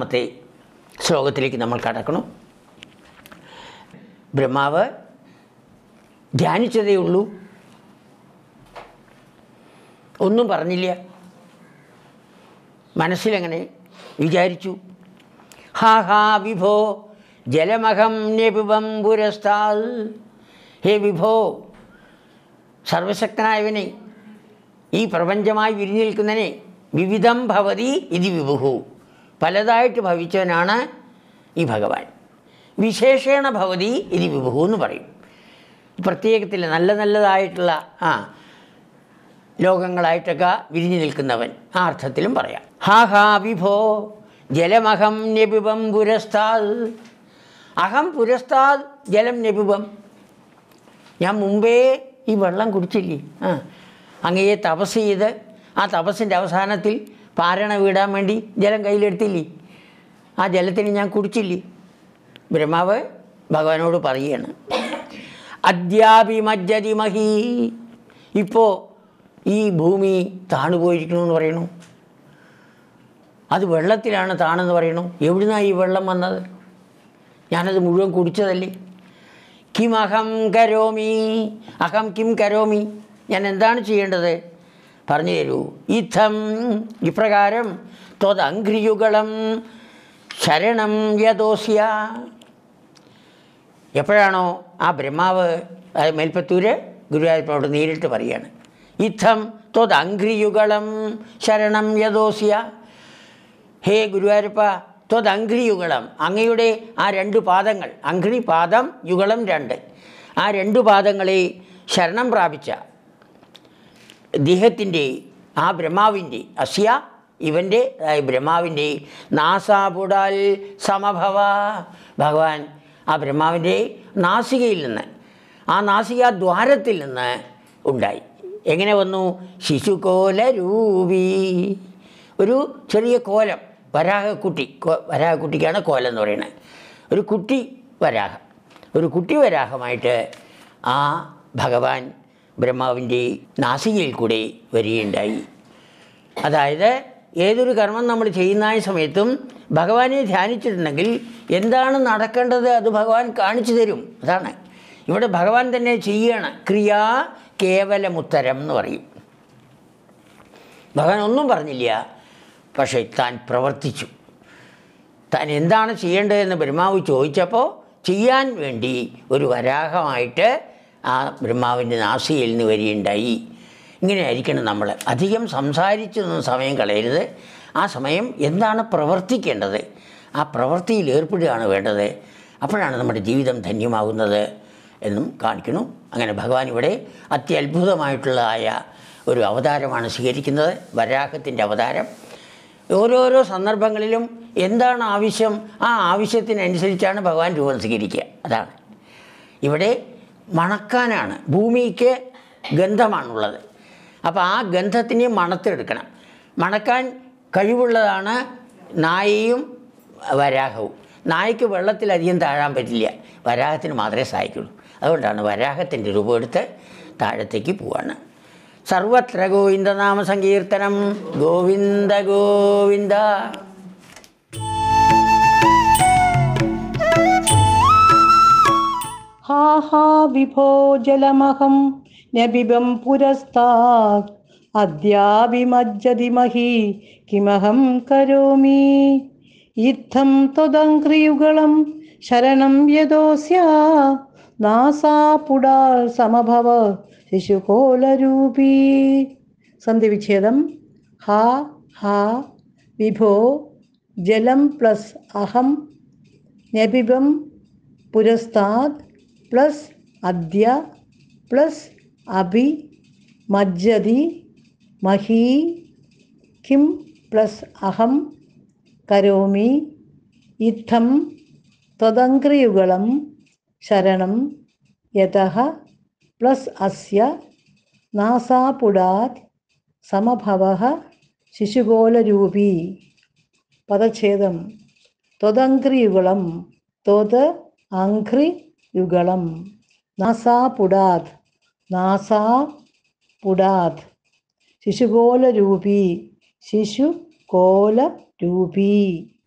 ഒന്നാമത്തെ ശ്ലോകത്തിലേക്ക് നമ്മൾ കടക്കണം ബ്രഹ്മാവ് ധ്യാനിച്ചതേ ഉള്ളൂ ഒന്നും പറഞ്ഞില്ല മനസ്സിലങ്ങനെ വിചാരിച്ചു ഹാ ഹാ വിഭോ ജലമഹം നബിബം പുരസ്താൽ ഹേ വിഭോ സർവശക്തനായവനെ ഈ പ്രപഞ്ചമായി വിരിഞ്ഞു നിൽക്കുന്നതിനെ വിവിധം ഭവതി ഇത് വിഭുഹു പലതായിട്ട് ഭവിച്ചവനാണ് ഈ ഭഗവാൻ വിശേഷേണ ഭവതി ഇനി വിഭു എന്ന് പറയും പ്രത്യേകത്തിൽ നല്ല നല്ലതായിട്ടുള്ള ആ ലോകങ്ങളായിട്ടൊക്കെ വിരിഞ്ഞു നിൽക്കുന്നവൻ ആ അർത്ഥത്തിലും പറയാം ഹാ ഹാ വിഭോ ജലമഹം നബിബം പുരസ്താൽ അഹം പുരസ്താൽ ജലം നബിബം ഞാൻ മുമ്പേ ഈ വെള്ളം കുടിച്ചില്ലേ ആ അങ്ങയെ തപസ് ചെയ്ത് ആ തപസ്സിൻ്റെ അവസാനത്തിൽ പാരണ വിടാൻ വേണ്ടി ജലം കയ്യിലെടുത്തില്ലേ ആ ജലത്തിന് ഞാൻ കുടിച്ചില്ലേ ബ്രഹ്മാവ് ഭഗവാനോട് പറയുകയാണ് മജ്ജതി മഹീ ഇപ്പോൾ ഈ ഭൂമി താണുപോയിരിക്കണു എന്ന് പറയണു അത് വെള്ളത്തിലാണ് താണെന്ന് പറയണു എവിടുന്നാണ് ഈ വെള്ളം വന്നത് ഞാനത് മുഴുവൻ കുടിച്ചതല്ലേ കിം അഹം കരോമി അഹം കിം കരോമി ഞാൻ എന്താണ് ചെയ്യേണ്ടത് പറഞ്ഞു തരൂ ഇഥം ഇപ്രകാരം ത്വതംഘ്രിയുകളം ശരണം യദോസ്യ എപ്പോഴാണോ ആ ബ്രഹ്മാവ് മേൽപ്പത്തൂര് ഗുരുവായൂരപ്പനോട് നേരിട്ട് പറയാണ് ഇത്തം ത്വതംഘ്രിയുകളം ശരണം യദോസ്യ ഹേ ഗുരുവായൂരപ്പ ത്വതംഘ്രി അങ്ങയുടെ ആ രണ്ട് പാദങ്ങൾ അഘ്രി പാദം യുഗളം രണ്ട് ആ രണ്ട് പാദങ്ങളെ ശരണം പ്രാപിച്ച ദേഹത്തിൻ്റെ ആ ബ്രഹ്മാവിൻ്റെ അസ്യ ഇവൻ്റെ അതായത് ബ്രഹ്മാവിൻ്റെ നാസാപുടാൽ സമഭവ ഭഗവാൻ ആ ബ്രഹ്മാവിൻ്റെ നാസികയിൽ നിന്ന് ആ നാസിക ദ്വാരത്തിൽ നിന്ന് ഉണ്ടായി എങ്ങനെ വന്നു ശിശുകോല രൂപി ഒരു ചെറിയ കോലം വരാഹക്കുട്ടി വരാഹക്കുട്ടിക്കാണ് കോലം എന്ന് പറയുന്നത് ഒരു കുട്ടി വരാഹം ഒരു കുട്ടി വരാഹമായിട്ട് ആ ഭഗവാൻ ബ്രഹ്മാവിൻ്റെ നാസികയിൽ കൂടെ വരികയുണ്ടായി അതായത് ഏതൊരു കർമ്മം നമ്മൾ ചെയ്യുന്ന സമയത്തും ഭഗവാനെ ധ്യാനിച്ചിട്ടുണ്ടെങ്കിൽ എന്താണ് നടക്കേണ്ടത് അത് ഭഗവാൻ കാണിച്ചു തരും അതാണ് ഇവിടെ ഭഗവാൻ തന്നെ ചെയ്യണം ക്രിയാ കേവലമുത്തരം എന്ന് പറയും ഭഗവാൻ ഒന്നും പറഞ്ഞില്ല പക്ഷേ താൻ പ്രവർത്തിച്ചു താൻ എന്താണ് ചെയ്യേണ്ടതെന്ന് ബ്രഹ്മാവ് ചോദിച്ചപ്പോൾ ചെയ്യാൻ വേണ്ടി ഒരു വരാഹമായിട്ട് ആ ബ്രഹ്മാവിൻ്റെ നാസികയിൽ നിന്ന് വരികയുണ്ടായി ഇങ്ങനെ ആയിരിക്കണം നമ്മൾ അധികം സംസാരിച്ചൊന്നും സമയം കളയരുത് ആ സമയം എന്താണ് പ്രവർത്തിക്കേണ്ടത് ആ പ്രവൃത്തിയിൽ ഏർപ്പെടുകയാണ് വേണ്ടത് അപ്പോഴാണ് നമ്മുടെ ജീവിതം ധന്യമാകുന്നത് എന്നും കാണിക്കുന്നു അങ്ങനെ ഭഗവാൻ ഇവിടെ അത്യത്ഭുതമായിട്ടുള്ളതായ ഒരു അവതാരമാണ് സ്വീകരിക്കുന്നത് വരാഹത്തിൻ്റെ അവതാരം ഓരോരോ സന്ദർഭങ്ങളിലും എന്താണ് ആവശ്യം ആ ആവശ്യത്തിനനുസരിച്ചാണ് ഭഗവാൻ രൂപം സ്വീകരിക്കുക അതാണ് ഇവിടെ മണക്കാനാണ് ഭൂമിക്ക് ഗന്ധമാണുള്ളത് അപ്പോൾ ആ ഗന്ധത്തിനെ മണത്തെടുക്കണം മണക്കാൻ കഴിവുള്ളതാണ് നായയും വരാഹവും നായയ്ക്ക് വെള്ളത്തിലധികം താഴാൻ പറ്റില്ല വരാഹത്തിന് മാത്രമേ സഹായിക്കുള്ളൂ അതുകൊണ്ടാണ് വരാഹത്തിൻ്റെ എടുത്ത് താഴത്തേക്ക് പോവാണ് സർവത്ര ഗോവിന്ദനാമ സങ്കീർത്തനം ഗോവിന്ദ ഗോവിന്ദ हा हा विभो जलमहं न बिबं पुरस्तात् अद्याभिमज्जति मही किमहं करोमि इत्थं त्वदङ्घ्रियुगलं शरणं यदोऽस्या നാസാപുടാ സമഭവ ശിശുകോലരൂപീ സന്ധിവിച്ഛേദം ഹ ഹ വിഭോ ജലം പ്ലസ് അഹം നബിബം പുരസ്താദ് പ്ലസ് അദ്യ പ്ലസ് അഭി മജ്ജതി മഹീ കിം പ്ലസ് അഹം കരോമി ഇത്തം ത്വതന്ത്രയുഗളം ശരണം യതഃ പ്ലസ് അസ്യ നാസാപുടാത് സമഭവ ശിശുഗോലരൂപി പദഛേദം ത്വതന്ത്രിയുഗളം ത്വത് ആഘ്രി യുഗളം നാസാ പുടാത് നാസാ പുടാത് ശിശുകോല രൂപീ ശിശുകോലരൂപി രൂപീ